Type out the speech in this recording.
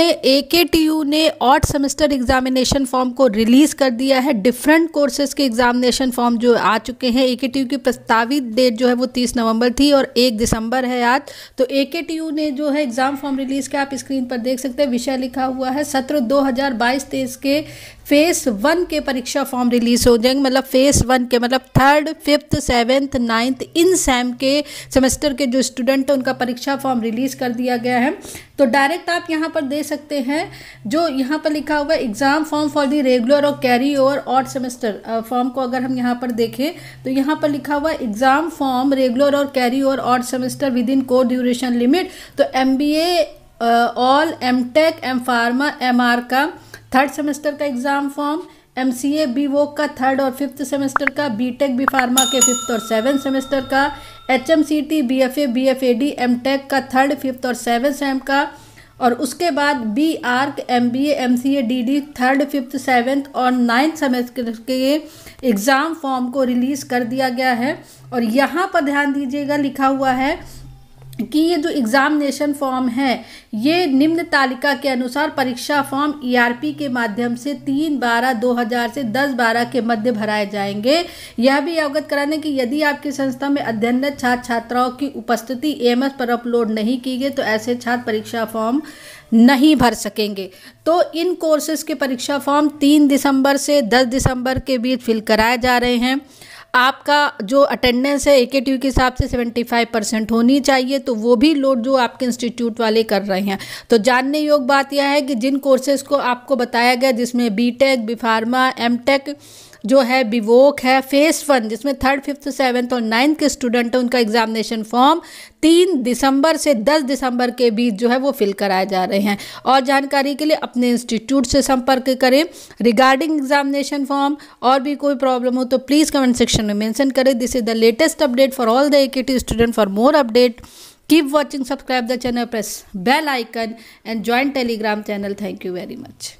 ए K T U ने odd semester examination form को release कर दिया है डिफरेंट कोर्सेज के एग्जामिनेशन फॉर्म जो आ चुके हैं ए के टी यू की प्रस्तावित डेट जो है वो तीस नवंबर थी और एक दिसंबर है आज तो ए के टी यू ने जो है एग्ज़ाम फॉर्म रिलीज़ किया आप स्क्रीन पर देख सकते हैं विषय लिखा हुआ है सत्र दो हज़ार बाईस तेईस के फेस वन के परीक्षा फॉर्म रिलीज़ हो जाएंगे मतलब फेस वन के मतलब थर्ड फिफ्थ सेवेंथ नाइन्थ इन सैम के सेमेस्टर के जो स्टूडेंट हैं उनका परीक्षा फॉर्म रिलीज़ कर दिया गया है तो डायरेक्ट आप यहाँ पर दे सकते हैं जो यहाँ पर लिखा हुआ है exam form for the regular और कैरी ओवर और सेमेस्टर फॉर्म को अगर हम यहाँ पर देखें तो यहाँ पर लिखा हुआ एग्ज़ाम फॉर्म रेगुलर और कैरी ओवर और सेमेस्टर विद इन को ड्यूरेशन लिमिट तो M B all M Tech M Pharma M R का थर्ड सेमेस्टर का exam form M C A B वो का थर्ड और फिफ्थ सेमेस्टर का बी टेक बी फार्मा के फिफ्थ और सेवन सेमेस्टर का H M C T B F A B F A D M Tech का third fifth और seven sem का और उसके बाद B Arch M B M C A D D third fifth seventh और ninth semester के exam form को release कर दिया गया है और यहाँ पर ध्यान दीजिएगा लिखा हुआ है कि ये जो एग्ज़ामिनेशन फॉर्म है ये निम्न तालिका के अनुसार परीक्षा फॉर्म ईआरपी e के माध्यम से तीन बारह दो हज़ार से दस बारह के मध्य भराए जाएंगे यह भी अवगत कराने कि यदि आपकी संस्था में अध्ययनरत छात्र छात्राओं की उपस्थिति एएमएस पर अपलोड नहीं की गई तो ऐसे छात्र परीक्षा फॉर्म नहीं भर सकेंगे तो इन कोर्सेज़ के परीक्षा फॉर्म तीन दिसंबर से दस दिसंबर के बीच फिल कराए जा रहे हैं आपका जो अटेंडेंस है ए के टी के हिसाब से 75 परसेंट होनी चाहिए तो वो भी लोड जो आपके इंस्टीट्यूट वाले कर रहे हैं तो जानने योग्य बात यह है कि जिन कोर्सेज को आपको बताया गया जिसमें B Tech B Pharma M Tech जो है बिवोक है फेस वन जिसमें थर्ड फिफ्थ सेवन्थ और नाइन्थ के स्टूडेंट हैं उनका एग्जामिनेशन फॉर्म तीन दिसंबर से दस दिसंबर के बीच जो है वो फिल कराए जा रहे हैं और जानकारी के लिए अपने इंस्टीट्यूट से संपर्क करें रिगार्डिंग एग्जामिनेशन फॉर्म और भी कोई प्रॉब्लम हो तो प्लीज़ कमेंट सेक्शन में मेंशन करें this is the latest update for all the A student for more update keep watching subscribe the channel press bell icon and join telegram channel thank you very much